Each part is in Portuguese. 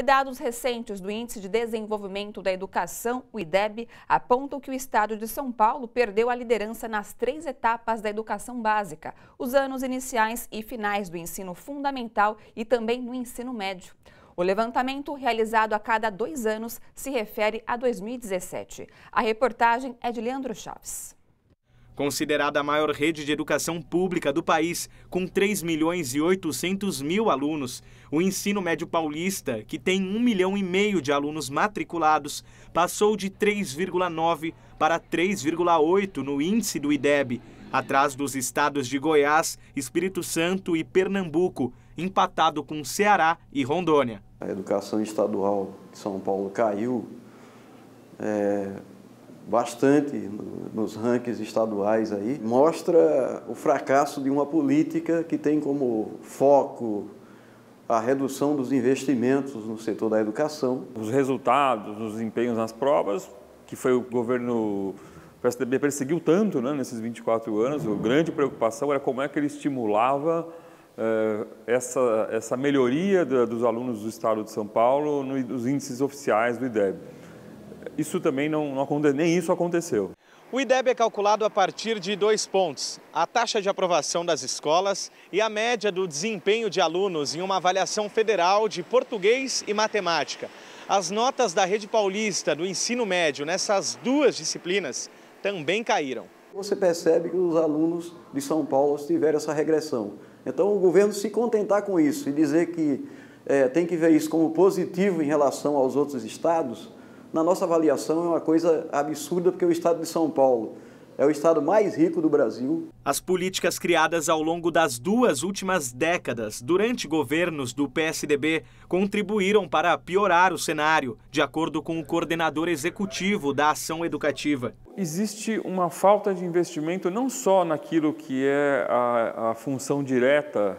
E dados recentes do Índice de Desenvolvimento da Educação, o IDEB, apontam que o estado de São Paulo perdeu a liderança nas três etapas da educação básica, os anos iniciais e finais do ensino fundamental e também no ensino médio. O levantamento, realizado a cada dois anos, se refere a 2017. A reportagem é de Leandro Chaves. Considerada a maior rede de educação pública do país, com 3 milhões e 800 mil alunos, o ensino médio paulista, que tem 1 milhão e meio de alunos matriculados, passou de 3,9 para 3,8 no índice do IDEB, atrás dos estados de Goiás, Espírito Santo e Pernambuco, empatado com Ceará e Rondônia. A educação estadual de São Paulo caiu é, bastante nos rankings estaduais aí, mostra o fracasso de uma política que tem como foco a redução dos investimentos no setor da educação. Os resultados, os desempenhos nas provas, que foi o governo o PSDB perseguiu tanto né, nesses 24 anos, a grande preocupação era como é que ele estimulava eh, essa, essa melhoria da, dos alunos do Estado de São Paulo nos índices oficiais do IDEB isso também não, não nem isso aconteceu. O IDEB é calculado a partir de dois pontos: a taxa de aprovação das escolas e a média do desempenho de alunos em uma avaliação federal de português e matemática. As notas da rede paulista do ensino médio nessas duas disciplinas também caíram. Você percebe que os alunos de São Paulo tiveram essa regressão. Então, o governo se contentar com isso e dizer que é, tem que ver isso como positivo em relação aos outros estados, na nossa avaliação, é uma coisa absurda, porque é o estado de São Paulo é o estado mais rico do Brasil. As políticas criadas ao longo das duas últimas décadas, durante governos do PSDB, contribuíram para piorar o cenário, de acordo com o coordenador executivo da ação educativa. Existe uma falta de investimento não só naquilo que é a, a função direta,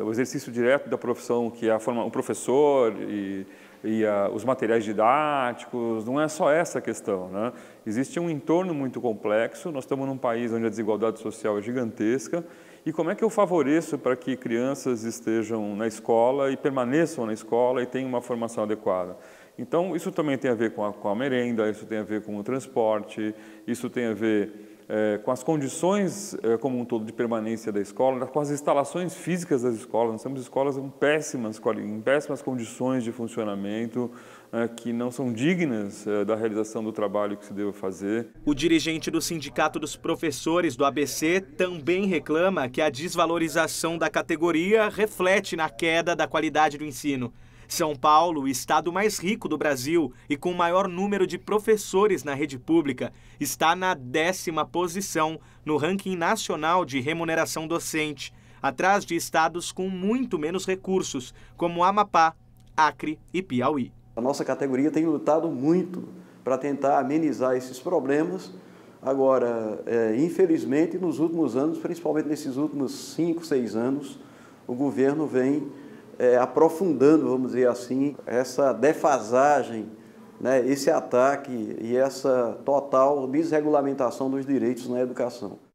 é, o exercício direto da profissão, que é a forma, o professor e e a, ah, os materiais didáticos, não é só essa questão. Né? Existe um entorno muito complexo, nós estamos num país onde a desigualdade social é gigantesca, e como é que eu favoreço para que crianças estejam na escola e permaneçam na escola e tenham uma formação adequada? Então, isso também tem a ver com a, com a merenda, isso tem a ver com o transporte, isso tem a ver é, com as condições é, como um todo de permanência da escola, né, com as instalações físicas das escolas. Nós temos escolas em péssimas, em péssimas condições de funcionamento, é, que não são dignas eh, da realização do trabalho que se deve fazer. O dirigente do Sindicato dos Professores do ABC também reclama que a desvalorização da categoria reflete na queda da qualidade do ensino. São Paulo, o estado mais rico do Brasil e com o maior número de professores na rede pública, está na décima posição no ranking nacional de remuneração docente, atrás de estados com muito menos recursos, como Amapá, Acre e Piauí. A nossa categoria tem lutado muito para tentar amenizar esses problemas. Agora, é, infelizmente, nos últimos anos, principalmente nesses últimos cinco, seis anos, o governo vem é, aprofundando, vamos dizer assim, essa defasagem, né, esse ataque e essa total desregulamentação dos direitos na educação.